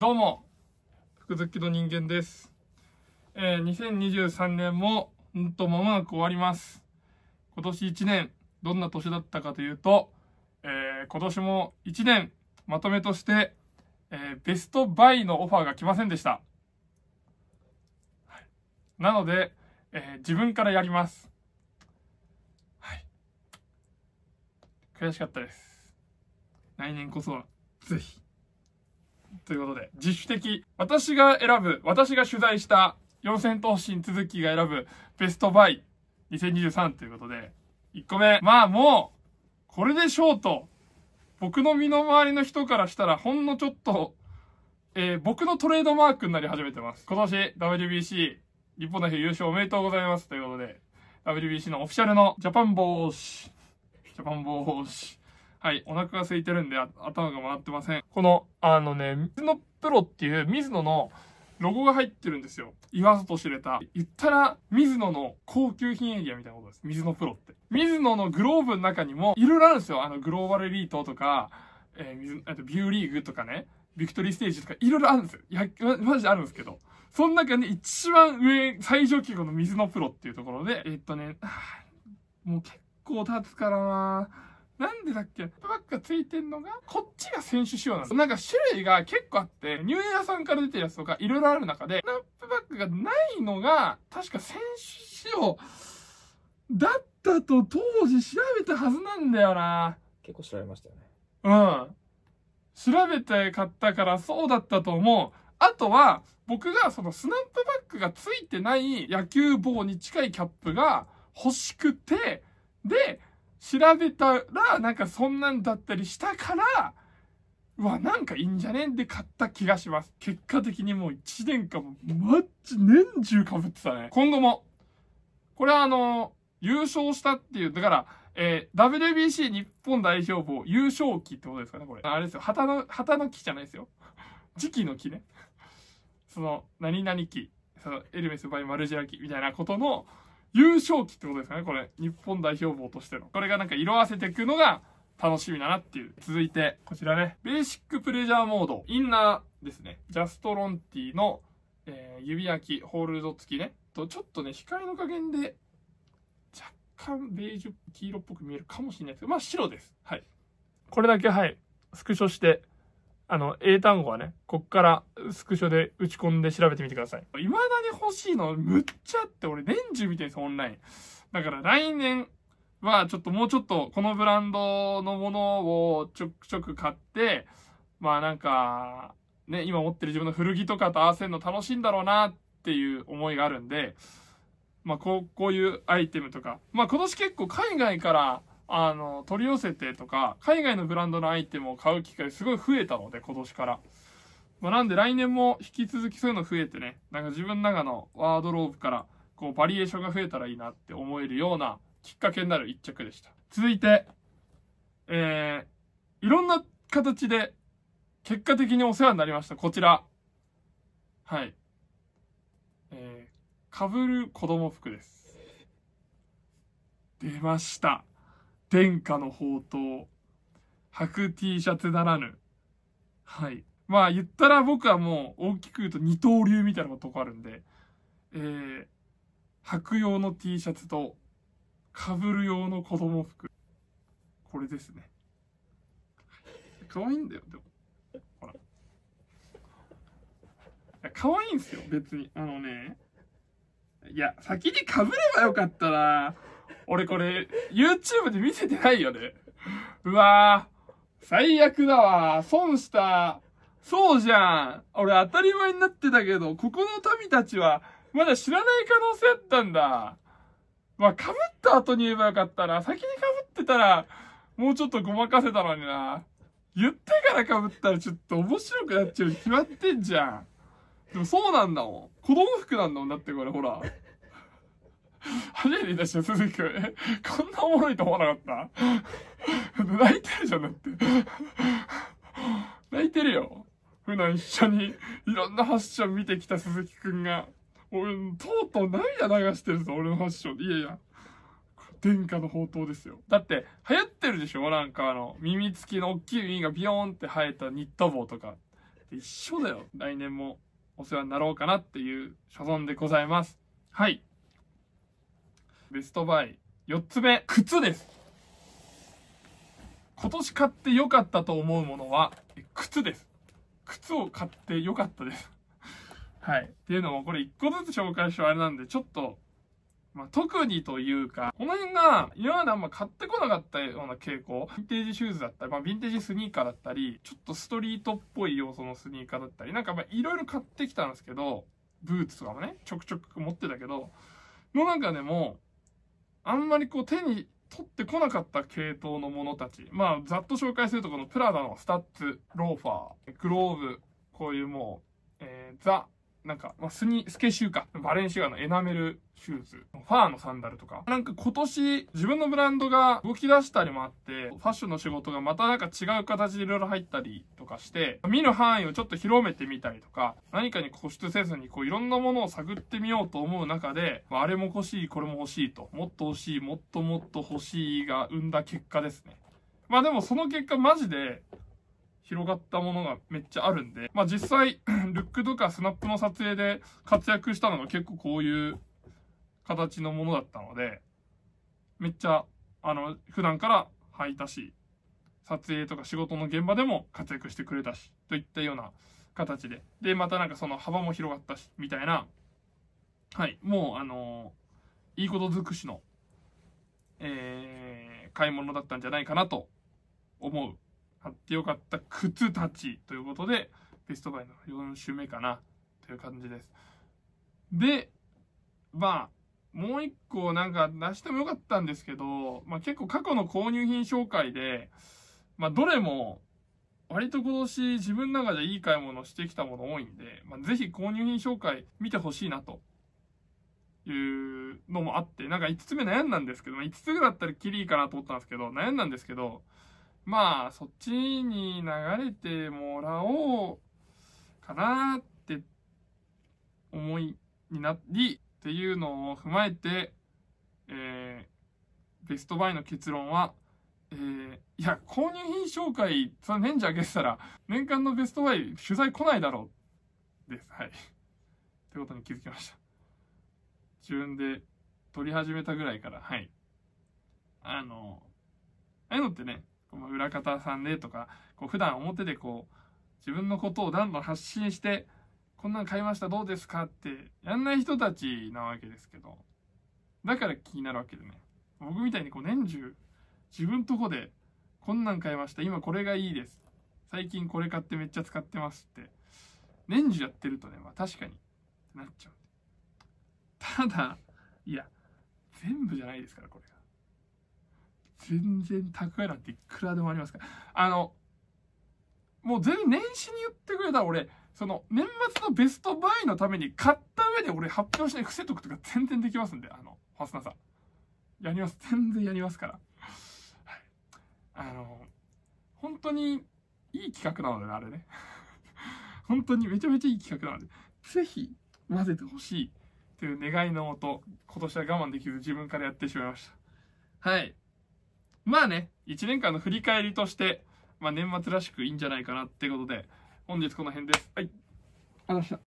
どうも、福月の人間です。えー、2023年も、うんとまもなく終わります。今年1年、どんな年だったかというと、えー、今年も1年、まとめとして、えー、ベストバイのオファーが来ませんでした。なので、えー、自分からやります。はい。悔しかったです。来年こそは、ぜひ。ということで、自主的、私が選ぶ、私が取材した四千頭身続きが選ぶベストバイ2023ということで、1個目。まあもう、これでしょうと、僕の身の回りの人からしたらほんのちょっと、えー、僕のトレードマークになり始めてます。今年 WBC 日本代表優勝おめでとうございますということで、WBC のオフィシャルのジャパン帽子、ジャパン帽子、はい、お腹が空いてるんで頭が回ってません。この、あのね、水野プロっていう水野のロゴが入ってるんですよ。言わずと知れた。言ったら、水野の高級品エリアみたいなことです。水野プロって。水野のグローブの中にも、いろいろあるんですよ。あの、グローバルエリートとか、えー、あとビューリーグとかね、ビクトリーステージとか、いろいろあるんですよ。いや、マジであるんですけど。その中で、一番上、最上級の水野プロっていうところで、えー、っとね、もう結構経つからなぁ。なんでだっけバッグがついてんのが、こっちが選手仕様なの。なんか種類が結構あって、ニューエアさんから出てるやつとかいろいろある中で、ナップバックがないのが、確か選手仕様だったと当時調べたはずなんだよな。結構調べましたよね。うん。調べて買ったからそうだったと思う。あとは、僕がそのスナップバックがついてない野球棒に近いキャップが欲しくて、で、調べたら、なんかそんなんだったりしたから、うわ、なんかいいんじゃねんで買った気がします。結果的にもう1年間も、マッチ年中被ってたね。今後も、これはあの、優勝したっていう、だから、えー、WBC 日本代表部優勝期ってことですかね、これ。あれですよ、旗の、旗の期じゃないですよ。時 期の期ね。その、何々期、その、エルメス・バイ・マルジェラ期みたいなことの、優勝期ってことですかね、これ。日本代表棒としての。これがなんか色あせていくのが楽しみだなっていう。続いて、こちらね。ベーシックプレジャーモード。インナーですね。ジャストロンティの、えー、指焼き、ホールド付きね。と、ちょっとね、光の加減で、若干ベージュ、黄色っぽく見えるかもしれないですけど、まあ白です。はい。これだけはい、スクショして、あの、英単語はね、こっからスクショで打ち込んで調べてみてください。未だに欲しいの、むっちゃって俺年中見てるんですよ、オンライン。だから来年はちょっともうちょっとこのブランドのものをちょくちょく買って、まあなんか、ね、今持ってる自分の古着とかと合わせるの楽しいんだろうなっていう思いがあるんで、まあこう、こういうアイテムとか、まあ今年結構海外からあの、取り寄せてとか、海外のブランドのアイテムを買う機会すごい増えたので、今年から。まあ、なんで来年も引き続きそういうの増えてね、なんか自分の中のワードローブから、こうバリエーションが増えたらいいなって思えるようなきっかけになる一着でした。続いて、えー、いろんな形で結果的にお世話になりました。こちら。はい。えー、かぶる子供服です。出ました。殿下の宝刀。白 T シャツならぬ。はい。まあ言ったら僕はもう大きく言うと二刀流みたいなとこあるんで、えー、白用の T シャツと、かぶる用の子供服。これですね。可愛いんだよ、でも。ほら。可愛いんですよ、別に。あのね。いや、先にかぶればよかったな俺これ、YouTube で見せてないよね。うわぁ、最悪だわ損した。そうじゃん。俺当たり前になってたけど、ここの民たちは、まだ知らない可能性あったんだ。まあ、被った後に言えばよかったな。先に被ってたら、もうちょっとごまかせたのにな。言ってから被ったらちょっと面白くなっちゃうに決まってんじゃん。でもそうなんだもん。子供服なんだもん。だってこれ、ほら。初めて言たし鈴木くん。こんなおもろいと思わなかった泣いてるじゃん、だって一緒にいろんなファッション見てきた鈴木くんが、俺、とうとう涙流してるぞ、俺のファッションいやいや、殿下の宝刀ですよ。だって、流行ってるでしょなんかあの、耳付きの大きい耳がビヨーンって生えたニット帽とか。一緒だよ。来年もお世話になろうかなっていう所存でございます。はい。ベストバイ、4つ目、靴です。今年買って良かったと思うものは、靴です。靴を買ってよかったです はい。っていうのも、これ一個ずつ紹介しようあれなんで、ちょっと、まあ、特にというか、この辺が今まであんま買ってこなかったような傾向、ヴィンテージシューズだったり、まあ、ヴィンテージスニーカーだったり、ちょっとストリートっぽい要素のスニーカーだったり、なんかまいろいろ買ってきたんですけど、ブーツとかもね、ちょくちょく持ってたけど、の中でも、あんまりこう手に取ってこなかった系統のものたち。まあ、ざっと紹介すると、このプラダのスタッツ、ローファー、グローブ、こういうもう、えー、ザ、なんか、まあ、スニ、スケシューか。バレンシアのエナメルシューズ。ファーのサンダルとか。なんか今年、自分のブランドが動き出したりもあって、ファッションの仕事がまたなんか違う形でいろいろ入ったりとかして、見る範囲をちょっと広めてみたりとか、何かに固執せずにこういろんなものを探ってみようと思う中で、まあ、あれも欲しい、これも欲しいと。もっと欲しい、もっともっと欲しいが生んだ結果ですね。まあでもその結果マジで広がったものがめっちゃあるんで、まあ実際、ルックとかスナップの撮影で活躍したのが結構こういう形のものだったので、めっちゃ、あの、普段から履いたし、撮影とか仕事の現場でも活躍してくれたし、といったような形で。で、またなんかその幅も広がったし、みたいな、はい、もうあのー、いいこと尽くしの、えー、買い物だったんじゃないかなと思う買ってよかった靴たちということで、ベストバイの4週目かなという感じです。で、まあ、もう一個なんか出してもよかったんですけど、まあ結構過去の購入品紹介で、まあどれも割と今年自分の中でいい買い物してきたもの多いんで、まあぜひ購入品紹介見てほしいなというのもあって、なんか5つ目悩んだんですけど、5つぐらいだったらキリいいかなと思ったんですけど、悩んだんですけど、まあ、そっちに流れてもらおうかなって思いになり、っていうのを踏まえて、えー、ベストバイの結論は、えー、いや、購入品紹介、その年次上げてたら、年間のベストバイ取材来ないだろう。です。はい。ってことに気づきました。自分で撮り始めたぐらいから、はい。あの、ああいうのってね、この裏方さんでとか、こう普段表でこう、自分のことをどんどん発信して、こんなん買いました、どうですかって、やんない人たちなわけですけど、だから気になるわけでね。僕みたいにこう年中、自分とこで、こんなん買いました、今これがいいです。最近これ買ってめっちゃ使ってますって、年中やってるとね、まあ確かに、ってなっちゃう。ただ、いや、全部じゃないですから、これが。全然高いなんていくらでもありますから。あの、もう全年始に言ってくれたら俺、その年末のベストバイのために買った上で俺発表しない伏せとくとか全然できますんで、あの、ファスナーさん。やります。全然やりますから。はい。あの、本当にいい企画なのでね、あれね。本当にめちゃめちゃいい企画なので、ぜひ混ぜてほしいという願いのもと、今年は我慢できる自分からやってしまいました。はい。まあね、1年間の振り返りとして、まあ、年末らしくいいんじゃないかなってことで、本日この辺です。はい。ありがとうございました。